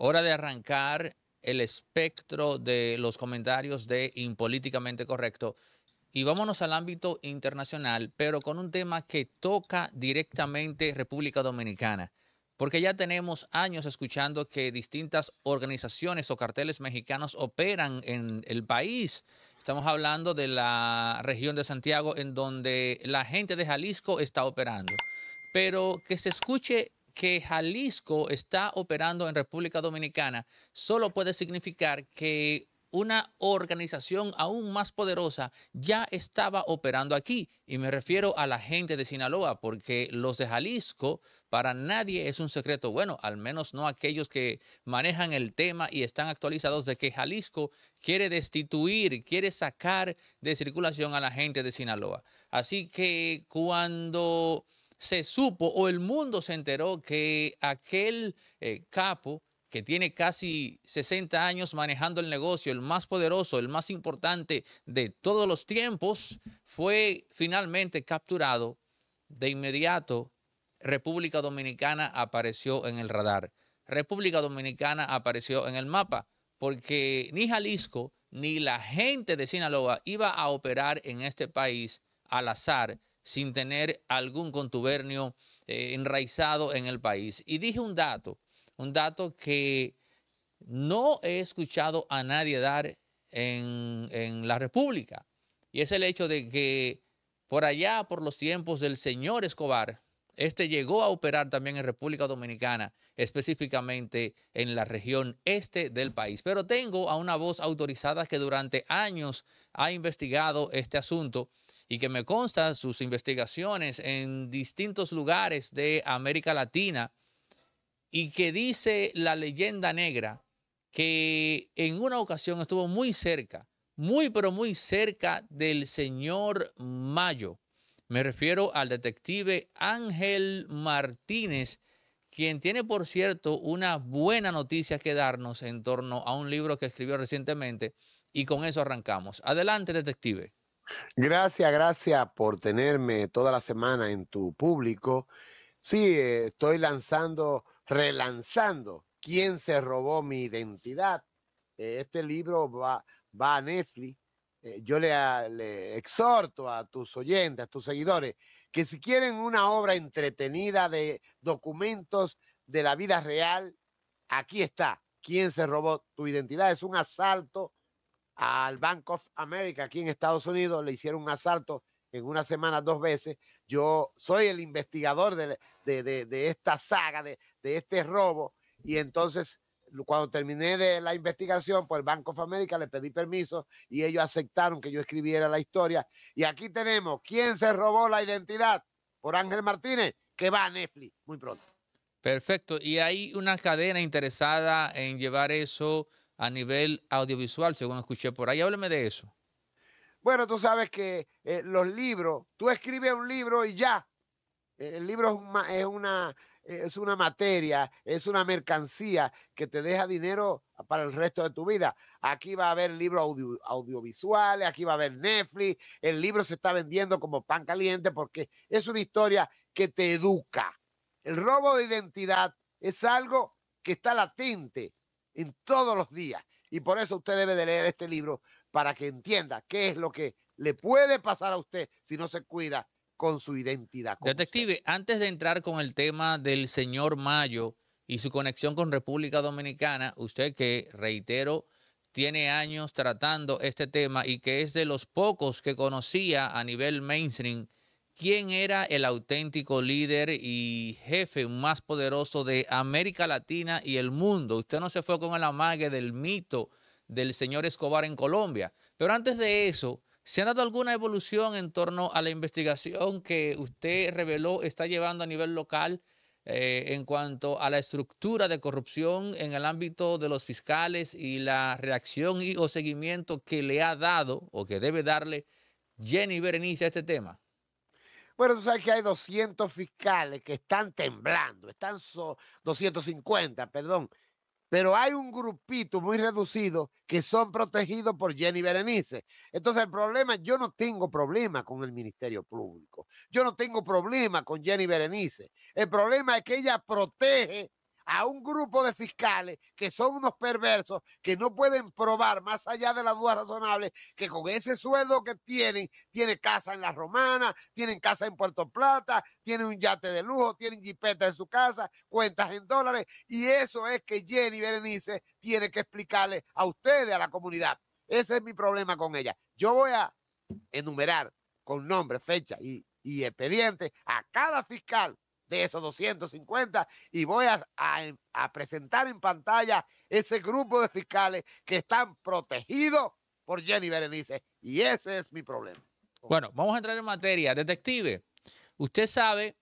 Hora de arrancar el espectro de los comentarios de Impolíticamente Correcto. Y vámonos al ámbito internacional, pero con un tema que toca directamente República Dominicana, porque ya tenemos años escuchando que distintas organizaciones o carteles mexicanos operan en el país. Estamos hablando de la región de Santiago en donde la gente de Jalisco está operando. Pero que se escuche que Jalisco está operando en República Dominicana solo puede significar que una organización aún más poderosa ya estaba operando aquí. Y me refiero a la gente de Sinaloa, porque los de Jalisco para nadie es un secreto, bueno, al menos no aquellos que manejan el tema y están actualizados de que Jalisco quiere destituir, quiere sacar de circulación a la gente de Sinaloa. Así que cuando se supo o el mundo se enteró que aquel eh, capo que tiene casi 60 años manejando el negocio, el más poderoso, el más importante de todos los tiempos, fue finalmente capturado. De inmediato, República Dominicana apareció en el radar. República Dominicana apareció en el mapa porque ni Jalisco ni la gente de Sinaloa iba a operar en este país al azar, sin tener algún contubernio eh, enraizado en el país. Y dije un dato, un dato que no he escuchado a nadie dar en, en la República, y es el hecho de que por allá, por los tiempos del señor Escobar, este llegó a operar también en República Dominicana, específicamente en la región este del país. Pero tengo a una voz autorizada que durante años ha investigado este asunto y que me consta sus investigaciones en distintos lugares de América Latina y que dice la leyenda negra que en una ocasión estuvo muy cerca, muy pero muy cerca del señor Mayo. Me refiero al detective Ángel Martínez, quien tiene, por cierto, una buena noticia que darnos en torno a un libro que escribió recientemente y con eso arrancamos. Adelante, detective. Gracias, gracias por tenerme toda la semana en tu público. Sí, eh, estoy lanzando, relanzando ¿Quién se robó mi identidad? Eh, este libro va, va a Netflix. Eh, yo le, ah, le, exhorto a tus oyentes, a tus seguidores, que si quieren una obra entretenida de documentos de la vida real, aquí está. ¿Quién se robó tu identidad? Es un asalto al Bank of America aquí en Estados Unidos, le hicieron un asalto en una semana dos veces. Yo soy el investigador de, esta saga, de, este robo, y entonces cuando terminé de la investigación por pues el Bank of America, le pedí permiso y ellos aceptaron que yo escribiera la historia. Y aquí tenemos, ¿quién se robó la identidad? Por Ángel Martínez, que va a Netflix muy pronto. Perfecto. Y hay una cadena interesada en llevar eso a nivel audiovisual, según escuché por ahí. Hábleme de eso. Bueno, tú sabes que eh, los libros, tú escribes un libro y ya. Eh, el libro es una, eh, es una, materia, es una mercancía que te deja dinero para el resto de tu vida. Aquí va a haber libros audiovisuales, aquí va a haber Netflix, el libro se está vendiendo como pan caliente porque es una historia que te educa. El robo de identidad es algo que está latente en todos los días. Y por eso usted debe de leer este libro para que entienda qué es lo que le puede pasar a usted si no se cuida con su identidad. Detective, antes de entrar con el tema del señor Mayo y su conexión con República Dominicana, usted que, reitero, tiene años tratando este tema y que es de los pocos que conocía a nivel mainstream quién era el auténtico líder y jefe más poderoso de América Latina y el mundo. Usted no se fue con el amague del mito del señor Escobar en Colombia. Pero antes de eso, ¿se ha dado alguna evolución en torno a la investigación que usted reveló está llevando a nivel local eh, en cuanto a la estructura de corrupción en el ámbito de los fiscales y la reacción y o seguimiento que le ha dado o que debe darle Jenny Berenice a este tema? Bueno, tú sabes que hay 200 fiscales que están temblando, están 250, perdón. Pero hay un grupito muy reducido que son protegidos por Jenny Berenice. Entonces el problema, yo no tengo problema con el Ministerio Público. Yo no tengo problema con Jenny Berenice. El problema es que ella protege a un grupo de fiscales que son unos perversos que no pueden probar más allá de la duda razonable que con ese sueldo que tienen, tiene casa en La Romana, tienen casa en Puerto Plata, tienen un yate de lujo, tienen jipeta en su casa, cuentas en dólares. Y eso es que Jenny Berenice tiene que explicarle a ustedes, a la comunidad. Ese es mi problema con ella. Yo voy a enumerar con nombre, fecha y, y expediente a cada fiscal de esos 250 y voy a, presentar en pantalla ese grupo de fiscales que están protegidos por Jenny Berenice y ese es mi problema. Bueno, vamos a entrar en materia. Detective, usted sabe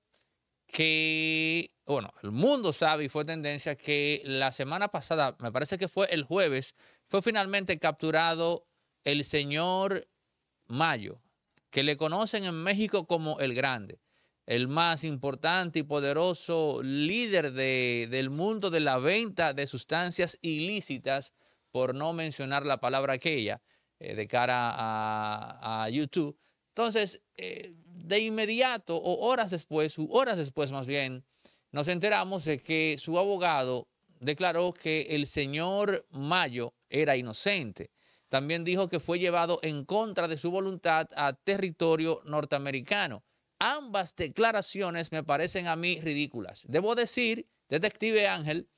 que, bueno, el mundo sabe y fue tendencia que la semana pasada, me parece que fue el jueves, fue finalmente capturado el señor Mayo, que le conocen en México como el Grande el más importante y poderoso líder del mundo de la venta de sustancias ilícitas, por no mencionar la palabra aquella, eh, de cara a, YouTube. Entonces, eh, de inmediato o horas después, horas después más bien, nos enteramos de que su abogado declaró que el señor Mayo era inocente. También dijo que fue llevado en contra de su voluntad a territorio norteamericano Ambas declaraciones me parecen a mí ridículas. Debo decir, detective Ángel,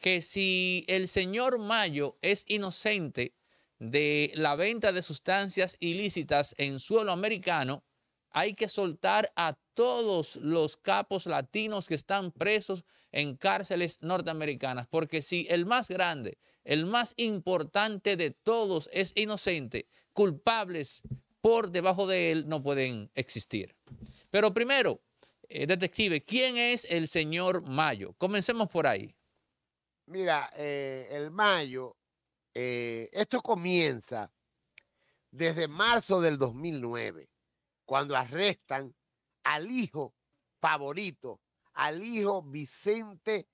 que si el señor Mayo es inocente de la venta de sustancias ilícitas en suelo americano, hay que soltar a todos los capos latinos que están presos en cárceles norteamericanas, porque si el más grande, el más importante de todos es inocente, culpables por debajo de él no pueden existir. Pero primero, eh, detective, ¿quién es el señor Mayo? Comencemos por ahí. Mira, eh, el Mayo, eh, esto comienza desde marzo del 2009, cuando arrestan al hijo favorito, al hijo Vicente,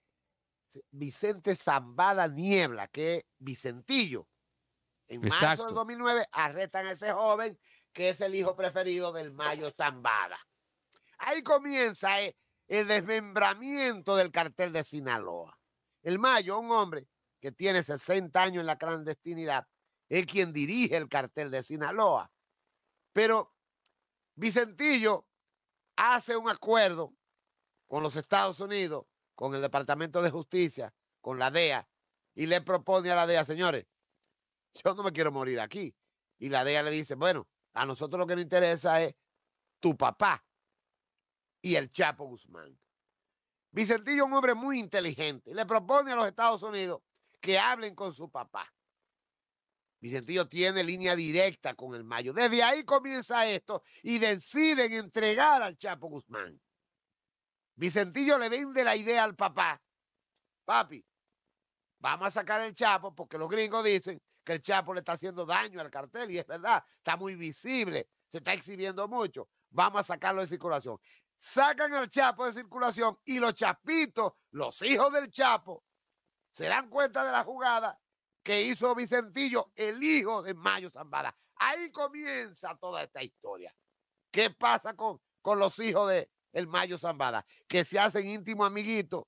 Vicente Zambada Niebla, que es Vicentillo. En marzo del 2009 arrestan a ese joven que es el hijo preferido del Mayo Zambada. Ahí comienza eh, el, desmembramiento del cartel de Sinaloa. El Mayo, un hombre que tiene 60 años en la clandestinidad, es quien dirige el cartel de Sinaloa. Pero Vicentillo hace un acuerdo con los Estados Unidos, con el Departamento de Justicia, con la DEA, y le propone a la DEA, señores, yo no me quiero morir aquí. Y la DEA le dice, bueno, a nosotros lo que nos interesa es tu papá y el Chapo Guzmán. Vicentillo es un hombre muy inteligente. Le propone a los Estados Unidos que hablen con su papá. Vicentillo tiene línea directa con el Mayo. Desde ahí comienza esto y deciden entregar al Chapo Guzmán. Vicentillo le vende la idea al papá. Papi, vamos a sacar el Chapo porque los gringos dicen que el Chapo le está haciendo daño al cartel y es verdad, está muy visible, se está exhibiendo mucho. Vamos a sacarlo de circulación. Sacan al Chapo de circulación y los chapitos, los hijos del Chapo, se dan cuenta de la jugada que hizo Vicentillo, el hijo de Mayo Zambada. Ahí comienza toda esta historia. ¿Qué pasa con, con los hijos de el Mayo Zambada? Que se hacen íntimos amiguitos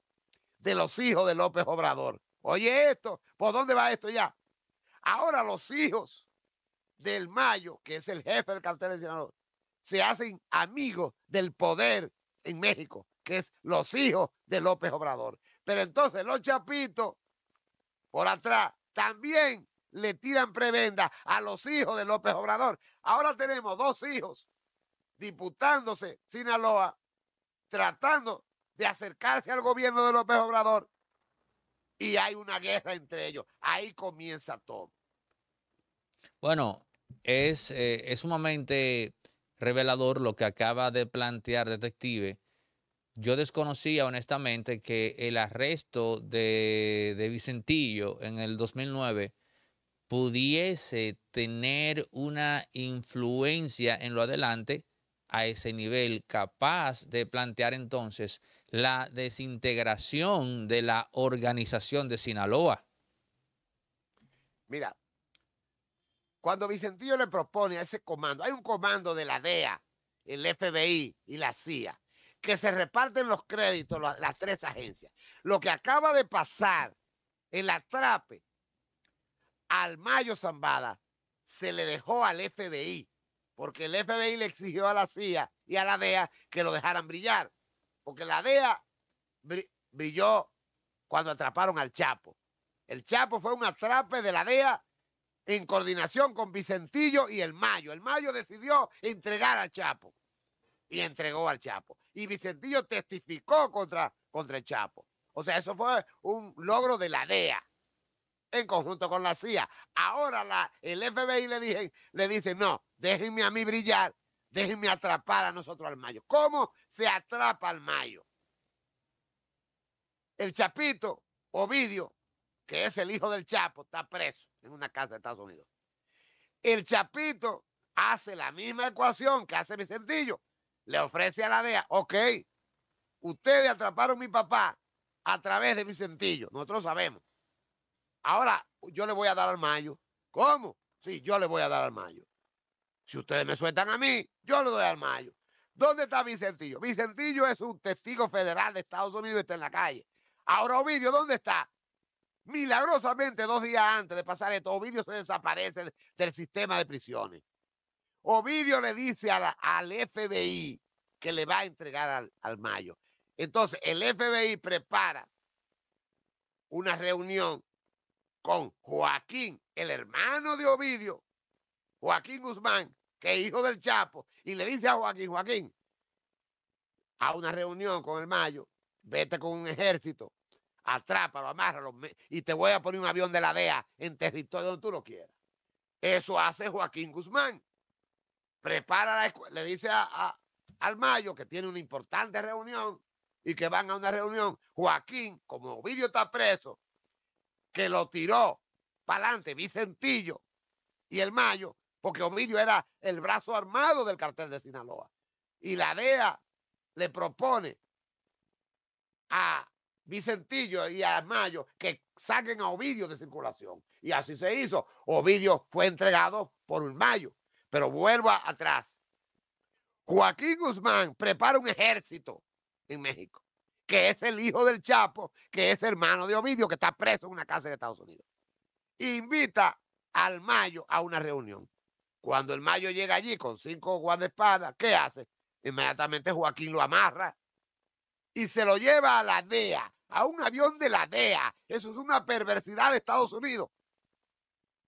de los hijos de López Obrador. Oye esto, ¿por dónde va esto ya? Ahora los hijos del Mayo, que es el jefe del cartel de senador, se hacen amigos del poder en México, que es los hijos de López Obrador. Pero entonces los chapitos por atrás también le tiran prebenda a los hijos de López Obrador. Ahora tenemos dos hijos diputándose Sinaloa, tratando de acercarse al gobierno de López Obrador y hay una guerra entre ellos. Ahí comienza todo. Bueno, eh, es, sumamente revelador lo que acaba de plantear detective. Yo desconocía honestamente que el arresto de, de Vicentillo en el 2009 pudiese tener una influencia en lo adelante a ese nivel, capaz de plantear entonces la desintegración de la organización de Sinaloa. Mira, cuando Vicentillo le propone a ese comando, hay un comando de la DEA, el FBI y la CIA, que se reparten los créditos las, tres agencias. Lo que acaba de pasar en la trape al Mayo Zambada se le dejó al FBI, porque el FBI le exigió a la CIA y a la DEA que lo dejaran brillar, porque la DEA brilló cuando atraparon al Chapo. El Chapo fue un atrape de la DEA en coordinación con Vicentillo y el Mayo. El Mayo decidió entregar al Chapo y entregó al Chapo. Y Vicentillo testificó contra, contra el Chapo. O sea, eso fue un logro de la DEA en conjunto con la CIA. Ahora la, el FBI le, dije, le dice, no, déjenme a mí brillar, déjenme atrapar a nosotros al Mayo. ¿Cómo se atrapa al Mayo? El Chapito, Ovidio, que es el hijo del Chapo, está preso en una casa de Estados Unidos. El Chapito hace la misma ecuación que hace Vicentillo. Le ofrece a la DEA, ok, ustedes atraparon a mi papá a través de Vicentillo, nosotros sabemos. Ahora yo le voy a dar al Mayo. ¿Cómo? Sí, yo le voy a dar al Mayo. Si ustedes me sueltan a mí, yo le doy al Mayo. ¿Dónde está Vicentillo? Vicentillo es un testigo federal de Estados Unidos, está en la calle. Ahora Ovidio, ¿dónde está? Milagrosamente, dos días antes de pasar esto, Ovidio se desaparece del sistema de prisiones. Ovidio le dice al FBI que le va a entregar al, al Mayo. Entonces, el FBI prepara una reunión con Joaquín, el hermano de Ovidio, Joaquín Guzmán, que es hijo del Chapo, y le dice a Joaquín, Joaquín, a una reunión con el Mayo, vete con un ejército, atrápalo, amárralo y te voy a poner un avión de la DEA en territorio donde tú lo quieras. Eso hace Joaquín Guzmán. Prepara la escuela, le dice al Mayo que tiene una importante reunión y que van a una reunión. Joaquín, como Ovidio está preso, que lo tiró para adelante Vicentillo y el Mayo, porque Ovidio era el brazo armado del cartel de Sinaloa. Y la DEA le propone a Vicentillo y a Mayo que saquen a Ovidio de circulación. Y así se hizo. Ovidio fue entregado por un Mayo. Pero vuelvo atrás. Joaquín Guzmán prepara un ejército en México, que es el hijo del Chapo, que es hermano de Ovidio, que está preso en una casa de Estados Unidos. invita al Mayo a una reunión. Cuando el Mayo llega allí con cinco espada, ¿qué hace? Inmediatamente Joaquín lo amarra y se lo lleva a la DEA a un avión de la DEA. Eso es una perversidad de Estados Unidos.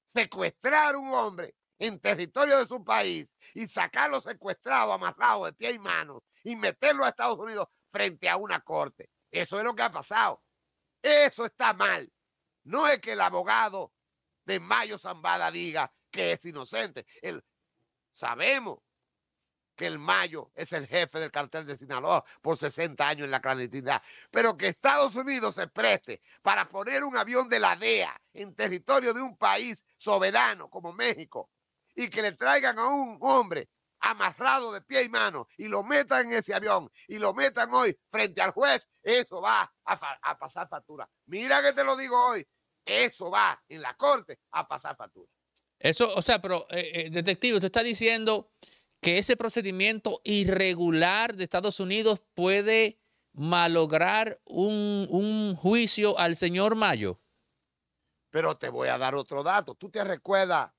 Secuestrar a un hombre en territorio de su país y sacarlo secuestrado, amarrado de pie y manos y meterlo a Estados Unidos frente a una corte. Eso es lo que ha pasado. Eso está mal. No es que el abogado de Mayo Zambada diga que es inocente. sabemos que el Mayo es el jefe del cartel de Sinaloa por 60 años en la clandestinidad, pero que Estados Unidos se preste para poner un avión de la DEA en territorio de un país soberano como México y que le traigan a un hombre amarrado de pie y mano y lo metan en ese avión y lo metan hoy frente al juez, eso va a, pasar factura. Mira que te lo digo hoy, eso va en la corte a pasar factura. Eso, o sea, pero eh, eh, detective, usted está diciendo que ese procedimiento irregular de Estados Unidos puede malograr un, juicio al señor Mayo? Pero te voy a dar otro dato. ¿Tú te recuerdas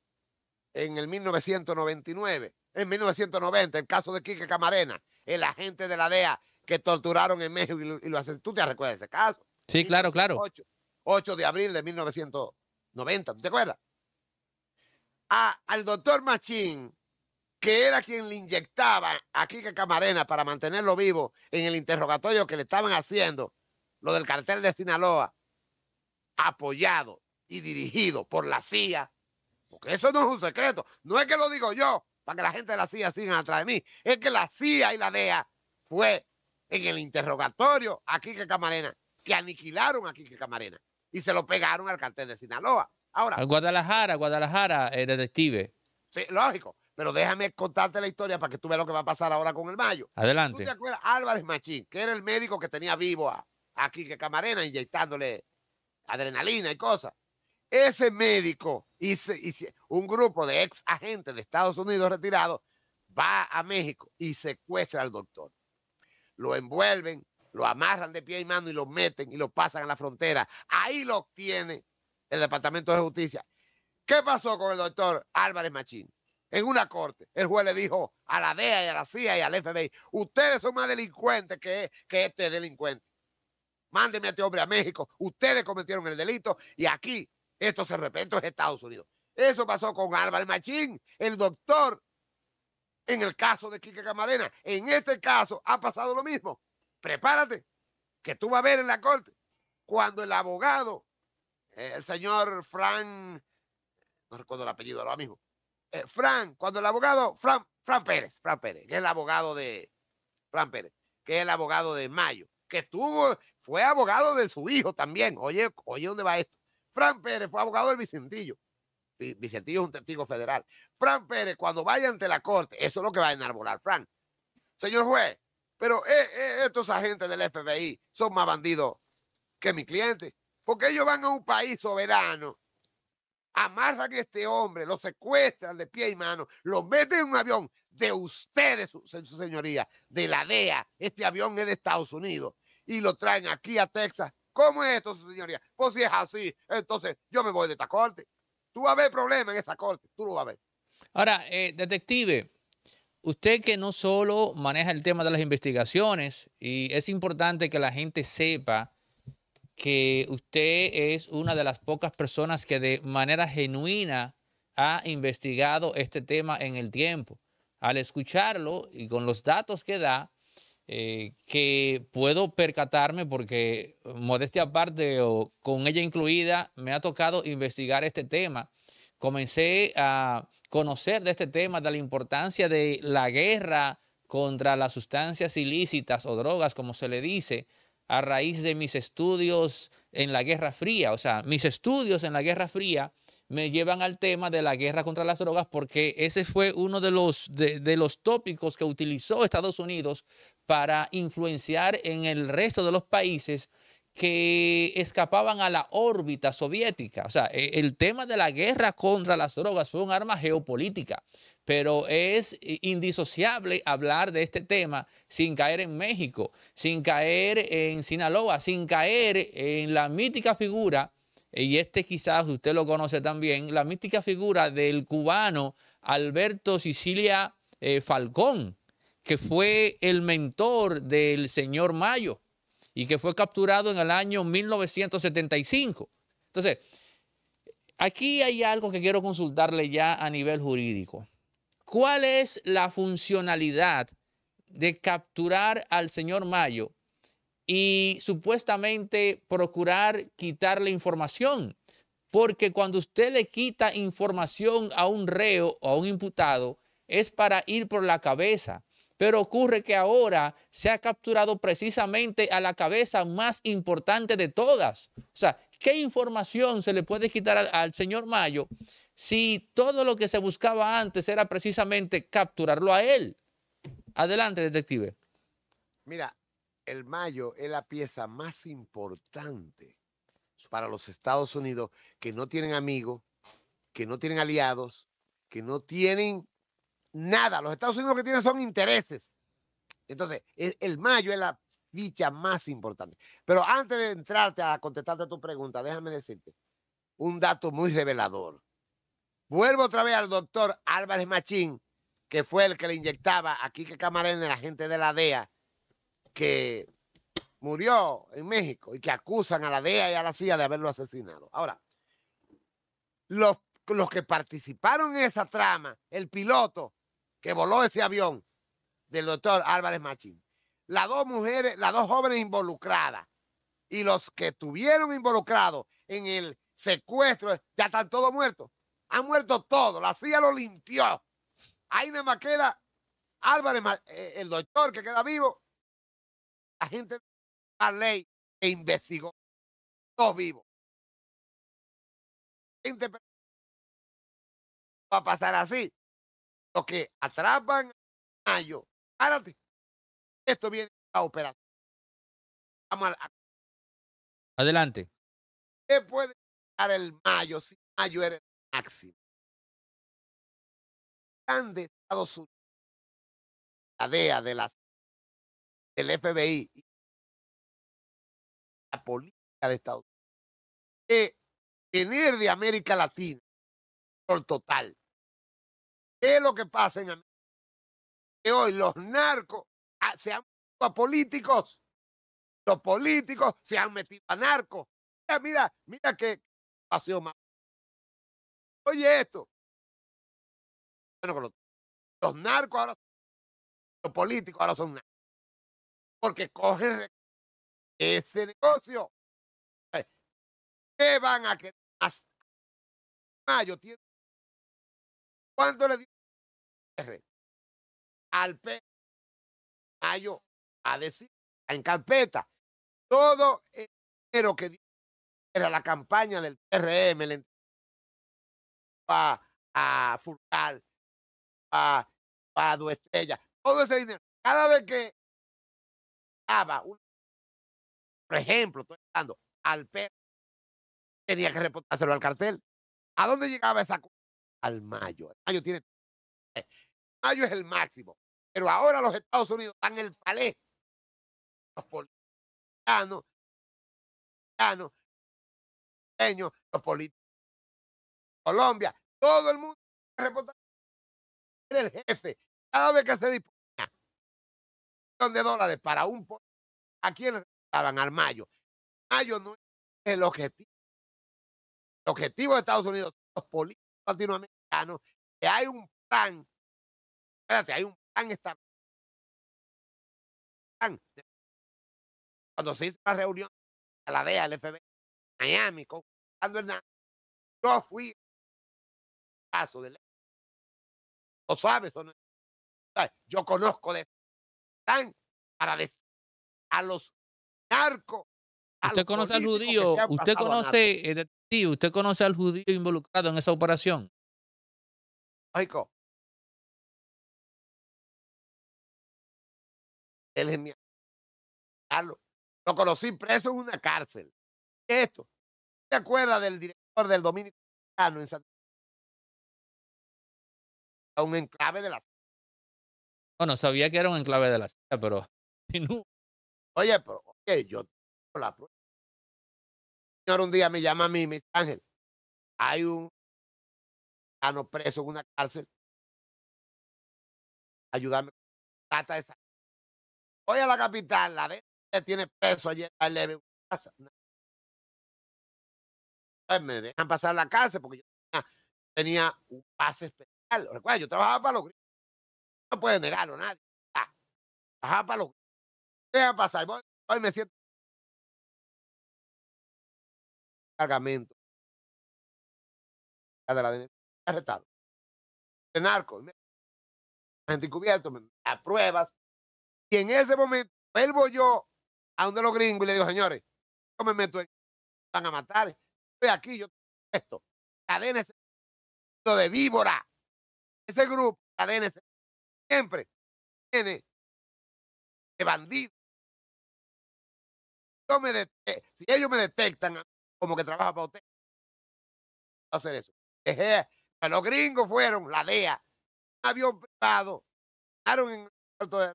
en el 1999, en 1990, el caso de Quique Camarena, el agente de la DEA que torturaron en México y lo, hacen? ¿Tú te recuerdas ese caso? Sí, claro, claro. 8 de abril de 1990, ¿tú te acuerdas? Ah, al doctor Machín que era quien le inyectaba a Quique Camarena para mantenerlo vivo en el interrogatorio que le estaban haciendo, lo del cartel de Sinaloa, apoyado y dirigido por la CIA, porque eso no es un secreto, no es que lo digo yo, para que la gente de la CIA siga atrás de mí, es que la CIA y la DEA fue en el interrogatorio a Quique Camarena, que aniquilaron a Quique Camarena y se lo pegaron al cartel de Sinaloa. Ahora, Guadalajara, Guadalajara, eh, detective. Sí, lógico. Pero déjame contarte la historia para que tú veas lo que va a pasar ahora con el Mayo. Adelante. ¿Tú te acuerdas? Álvarez Machín, que era el médico que tenía vivo a, aquí que Camarena inyectándole adrenalina y cosas. Ese médico y, un grupo de ex agentes de Estados Unidos retirados va a México y secuestra al doctor. Lo envuelven, lo amarran de pie y mano y lo meten y lo pasan a la frontera. Ahí lo obtiene el Departamento de Justicia. ¿Qué pasó con el doctor Álvarez Machín? en una corte. El juez le dijo a la DEA y a la CIA y al FBI, ustedes son más delincuentes e, que, este delincuente. Mándeme a este hombre a México. Ustedes cometieron el delito y aquí esto se repente en Estados Unidos. Eso pasó con Álvaro Machín, el doctor, en el caso de Quique Camarena. En este caso ha pasado lo mismo. Prepárate, que tú vas a ver en la corte cuando el abogado, el señor Frank, no recuerdo el apellido ahora mismo, eh, Fran, cuando el abogado, Fran, Fran Pérez, Fran Pérez, que es el abogado de, Fran Pérez, que es el abogado de Mayo, que fue abogado de su hijo también. Oye, oye, ¿dónde va esto? Fran Pérez fue abogado del Vicentillo. Vicentillo es un testigo federal. Fran Pérez, cuando vaya ante la corte, eso es lo que va a enarbolar Fran. Señor juez, pero eh, eh, estos agentes del FBI son más bandidos que mi cliente, porque ellos van a un país soberano amarran a este hombre, lo secuestran de pie y mano, lo meten en un avión de ustedes, su, señoría, de la DEA. Este avión es de Estados Unidos y lo traen aquí a Texas. ¿Cómo es esto, su señoría? Pues si es así, entonces yo me voy de esta corte. Tú vas a ver problemas en esta corte, tú lo vas a ver. Ahora, eh, detective, usted que no solo maneja el tema de las investigaciones, y es importante que la gente sepa que usted es una de las pocas personas que de manera genuina ha investigado este tema en el tiempo. Al escucharlo y con los datos que da, eh, que puedo percatarme porque modestia aparte o con ella incluida, me ha tocado investigar este tema. Comencé a conocer de este tema, de la importancia de la guerra contra las sustancias ilícitas o drogas, como se le dice, a raíz de mis estudios en la Guerra Fría. O sea, mis estudios en la Guerra Fría me llevan al tema de la guerra contra las drogas porque ese fue uno de los, de, los tópicos que utilizó Estados Unidos para influenciar en el resto de los países que escapaban a la órbita soviética. O sea, e, el tema de la guerra contra las drogas fue un arma geopolítica, pero es indisociable hablar de este tema sin caer en México, sin caer en Sinaloa, sin caer en la mítica figura, y este quizás usted lo conoce también, la mítica figura del cubano Alberto Sicilia eh, Falcón, que fue el mentor del señor Mayo y que fue capturado en el año 1975. Entonces, aquí hay algo que quiero consultarle ya a nivel jurídico. ¿Cuál es la funcionalidad de capturar al señor Mayo y supuestamente procurar quitarle información? Porque cuando usted le quita información a un reo o a un imputado, es para ir por la cabeza pero ocurre que ahora se ha capturado precisamente a la cabeza más importante de todas. O sea, ¿qué información se le puede quitar al, señor Mayo si todo lo que se buscaba antes era precisamente capturarlo a él? Adelante, detective. Mira, el Mayo es la pieza más importante para los Estados Unidos que no tienen amigos, que no tienen aliados, que no tienen nada. Los Estados Unidos lo que tienen son intereses. Entonces, e, el mayo es la ficha más importante. Pero antes de entrarte a contestarte tu pregunta, déjame decirte un dato muy revelador. Vuelvo otra vez al doctor Álvarez Machín, que fue el que le inyectaba a Quique Camarena, la gente de la DEA, que murió en México y que acusan a la DEA y a la CIA de haberlo asesinado. Ahora, los, los que participaron en esa trama, el piloto, que voló ese avión del doctor Álvarez Machín. Las dos mujeres, las dos jóvenes involucradas y los que estuvieron involucrados en el secuestro, ya están todos muertos. Han muerto todos. La CIA lo limpió. Ahí nada más queda Álvarez, eh, el doctor que queda vivo. La gente de la ley e investigó. Todos vivos. Gente va a pasar así lo que atrapan Mayo. Esto viene a operación. Adelante. ¿Qué puede dar el Mayo si Mayo era el máximo? de Estados Unidos, la DEA, de las, del FBI, la política de Estados Unidos, es eh, venir de América Latina por total ¿Qué es lo que pasa en América? Que hoy los narcos ah, se han metido a políticos. Los políticos se han metido a narcos. Mira, ah, mira, mira qué paseo más. Oye esto. los, narcos ahora los políticos ahora son narcos. Porque cogen ese negocio. Eh, ¿Qué van a querer? Hasta mayo tiene. ¿Cuánto le al P, Mayo, a decir, en carpeta, todo el dinero que era la campaña del PRM, a, a Furcal, a, a Duestrella, todo ese dinero. Cada vez que daba, por ejemplo, estoy hablando, al P tenía que reportárselo al cartel. ¿A dónde llegaba esa Al mayo. El mayo tiene Mayo eh, es el máximo. Pero ahora los Estados Unidos están en el palé. Los políticos, los políticos, los políticos, Colombia, todo el mundo el jefe. Cada vez que se disponía de dólares para un ¿a quién le Al Mayo. Mayo no es el objetivo. El objetivo de Estados Unidos los políticos latinoamericanos que hay un plan. Espérate, hay un plan establecido. Cuando se hizo la reunión a la DEA, el FBI, Miami, con Fernando Hernández, yo fui caso del lo sabes o no yo conozco de plan para decir a los narcos usted conoce al judío usted conoce el, eh, usted conoce al judío involucrado en esa operación lógico él es mi Carlos. Lo conocí preso en una cárcel. Esto. ¿se acuerda del director del Dominicano en San A un enclave de la No, no sabía que era un enclave de la pero. Oye, pero, oye, yo la Señor, un día me llama a mí, me Ángel, hay un preso en una cárcel. Ayúdame. Trata de Voy a la capital, la de... tiene peso ayer a leve casa. Pues, me dejan pasar la cárcel porque yo tenía, un pase especial. Recuerda, yo trabajaba para los No puede negarlo nadie. Ah, trabajaba para los gringos. Deja pasar. hoy me siento. Cargamento. De la arrestado. De narco. Me, gente encubierto. Me, a pruebas y en ese momento, vuelvo yo a donde los gringos y le digo, señores, yo me meto en... Van a matar. Estoy aquí, yo esto. lo de víbora. Ese grupo, DNC, siempre tiene de bandido. Yo me detecto, eh, si ellos me detectan como que trabaja para usted, hacer eso. los gringos fueron, la DEA, un avión privado, en de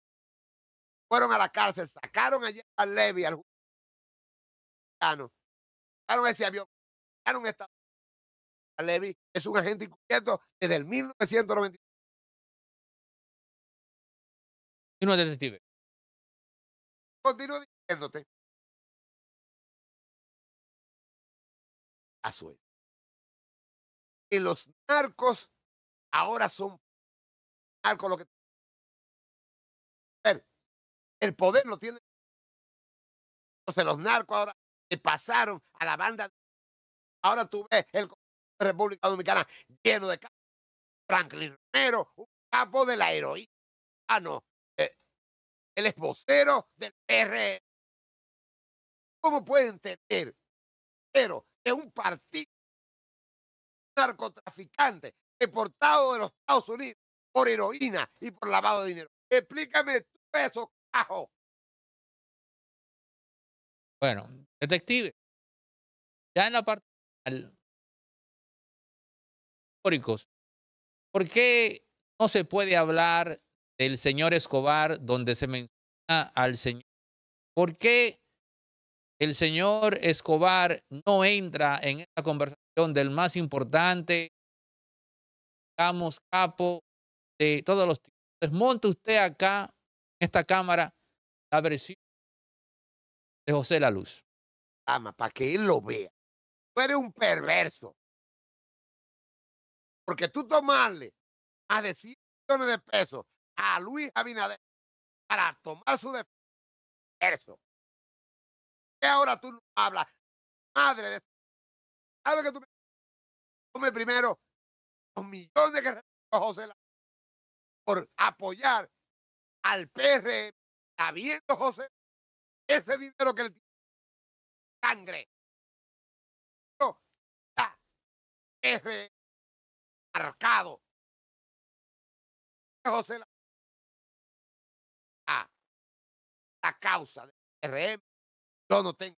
fueron a la cárcel, sacaron allá a Levi, al mexicano. sacaron ese avión, sacaron esta. A Levy es un agente encubierto desde el 1993. Continúa, detective. Continúo diciéndote. A su Y los narcos ahora son narcos lo que. El poder lo tiene o los narcos ahora se pasaron a la banda. Ahora tú ves el República Dominicana lleno de Franklin Romero, un capo de la heroína. Ah, no. Eh, el esposero del PR. E. ¿Cómo pueden tener pero es un partido narcotraficante deportado de los Estados Unidos por heroína y por lavado de dinero? Explícame tú eso, bueno, detective. Ya en la parte históricos. ¿Por qué no se puede hablar del señor Escobar donde se menciona al señor? ¿Por qué el señor Escobar no entra en esta conversación del más importante, digamos, capo de todos los tipos usted acá esta cámara la versión de José La Luz. Ama, para que él lo vea. Tú eres un perverso. Porque tú tomarle a de millones de pesos a Luis Abinader para tomar su defensa. Y ahora tú no hablas, madre de... ¿Sabes que tú me... primero los millones que José La por apoyar al PRM, sabiendo José, ese dinero que le tiene sangre. PR, marcado. José la, a ah. la causa del PRM yo no tengo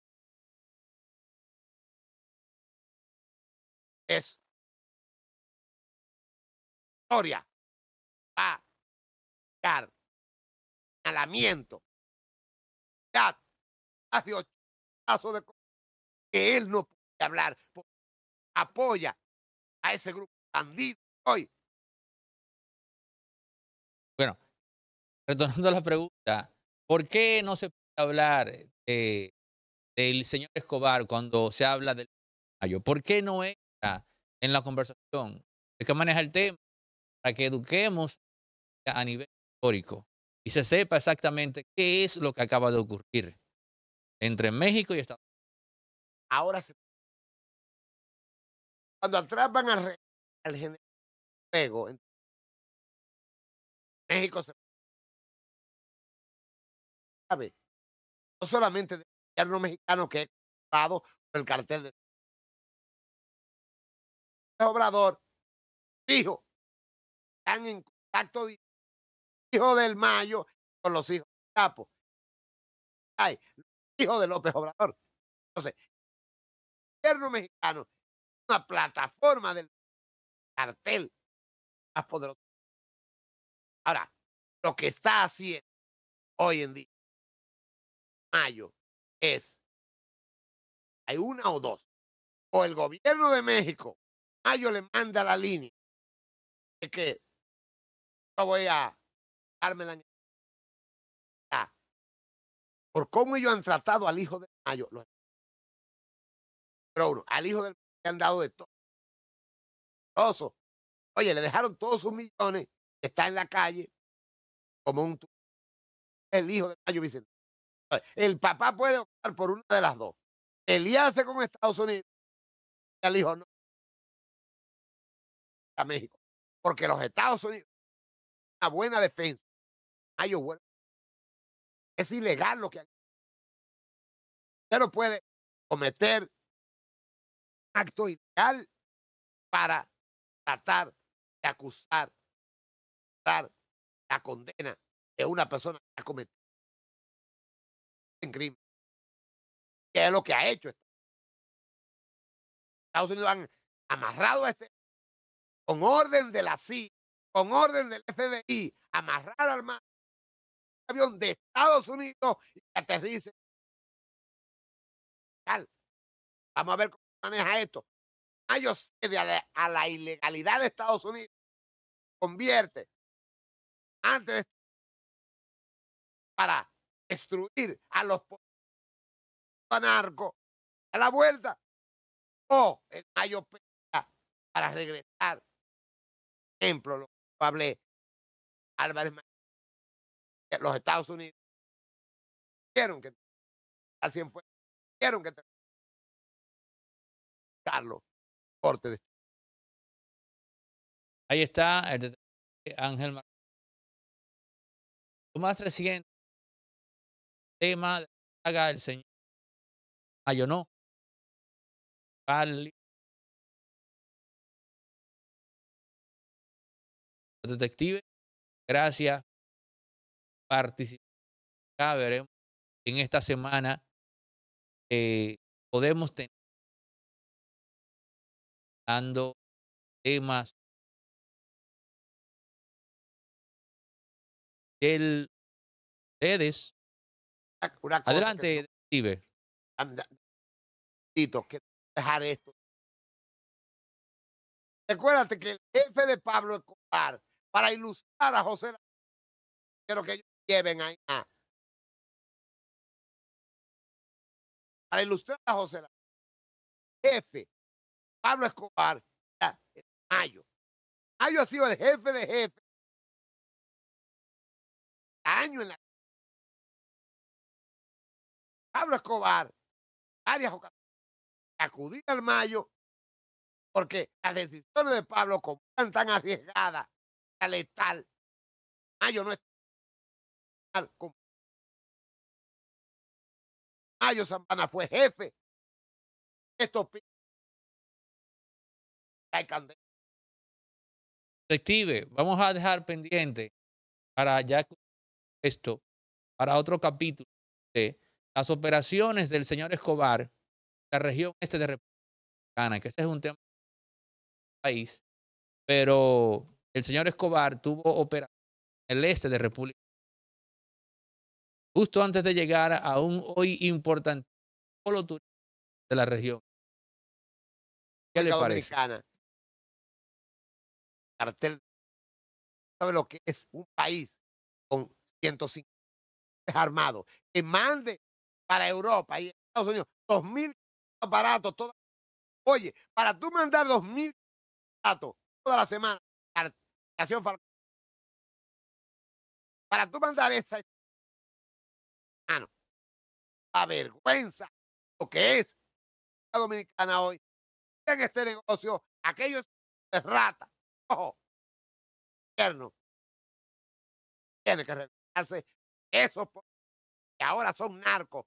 eso. Historia va ah, a Hace ocho de que él no puede hablar. Apoya a ese grupo bandido hoy. Bueno, retornando a la pregunta, ¿por qué no se puede hablar este, del señor Escobar cuando se habla del mayo? ¿Por qué no entra en la conversación? Hay que maneja el tema para que eduquemos a nivel histórico y se sepa exactamente qué es lo que acaba de ocurrir entre México y Estados Unidos. Ahora se... Cuando atrapan al, re... general México se... ¿Sabe? No solamente de gobierno mexicano que es por el cartel de... El obrador dijo, están en contacto hijo del Mayo con los hijos de Capo. Ay, los hijos de López Obrador. Entonces, el gobierno mexicano una plataforma del cartel más poderoso. Ahora, lo que está haciendo hoy en día, Mayo, es, hay una o dos, o el gobierno de México, Mayo le manda la línea de que yo voy a por cómo ellos han tratado al hijo de mayo. Ah, Pero uno, al hijo del mayo le han dado de todo. Oso. Oye, le dejaron todos sus millones. Está en la calle como un el hijo de mayo Vicente. El papá puede optar por una de las dos. hace con Estados Unidos y al hijo no. A México. Porque los Estados Unidos una buena defensa Ah, es ilegal lo que pero puede cometer un acto ideal para tratar de acusar dar la condena de una persona que ha cometido un crimen. Que es lo que ha hecho. Estados Unidos han amarrado a este con orden de la CIA, con orden del FBI, amarrar al mar avión de Estados Unidos y aterrice. Vamos a ver cómo maneja esto. Ah, a la, a la ilegalidad de Estados Unidos. Convierte antes para destruir a los anarcos a la vuelta o en mayo para regresar. ejemplo, lo que hablé Álvarez eh, los Estados Unidos dijeron que así fue, dijeron que Carlos Corte de Ahí está el Ángel tu más reciente tema haga el señor Mayo ah, no. Detective, gracias ya en esta semana eh, podemos tener dando temas del redes. Una Adelante, Tito, que dejar esto. Recuérdate que el jefe de Pablo Escobar, para ilustrar a José, quiero que yo lleven ahí a, para ilustrar a José la jefe Pablo Escobar Mayo. Mayo ha sido el jefe de jefe año en la Pablo Escobar varias acudir al Mayo porque las decisiones de Pablo como tan arriesgada, tan letal, Mayo no es Mayo ah, Zambana fue jefe. Estos Detective, vamos a dejar pendiente para ya esto, para otro capítulo de las operaciones del señor Escobar en la región este de República Dominicana, que ese es un tema país, pero el señor Escobar tuvo operaciones en el este de República justo antes de llegar a un hoy importante polo de la región. ¿Qué le parece? Cartel. ¿Sabe lo que es un país con 150 armados que mande para Europa y Estados Unidos 2.000 aparatos? Oye, para tú mandar 2.000 aparatos toda la semana, para tú mandar esa Avergüenza La vergüenza lo que es la dominicana hoy. En este negocio, aquellos de rata. Ojo, gobierno tiene que revelarse esos que ahora son narcos.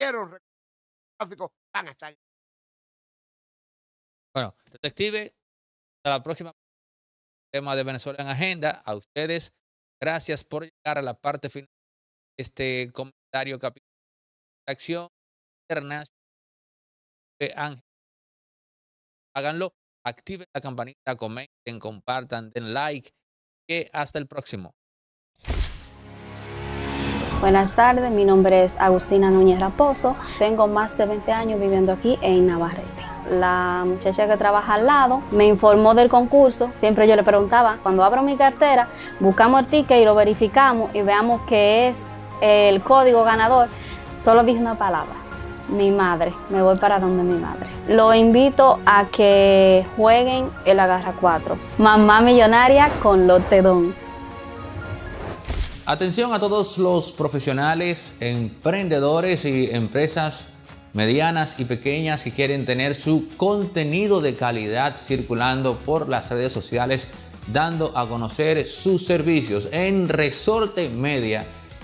Quiero van a estar. Bueno, detective, hasta la próxima. Tema de Venezuela en agenda. A ustedes, gracias por llegar a la parte final Este como Dario Acción de Ángel. Háganlo, activen la campanita, comenten, compartan, den like. Que hasta el próximo. Buenas tardes, mi nombre es Agustina Núñez Raposo. Tengo más de 20 años viviendo aquí en Navarrete. La muchacha que trabaja al lado me informó del concurso. Siempre yo le preguntaba, cuando abro mi cartera, buscamos el ticket y lo verificamos y veamos que es el código ganador, solo dije una palabra. Mi madre, me voy para donde mi madre. Lo invito a que jueguen el Agarra 4. Mamá Millonaria con Lotedón. Atención a todos los profesionales, emprendedores y empresas medianas y pequeñas que quieren tener su contenido de calidad circulando por las redes sociales, dando a conocer sus servicios en Resorte Media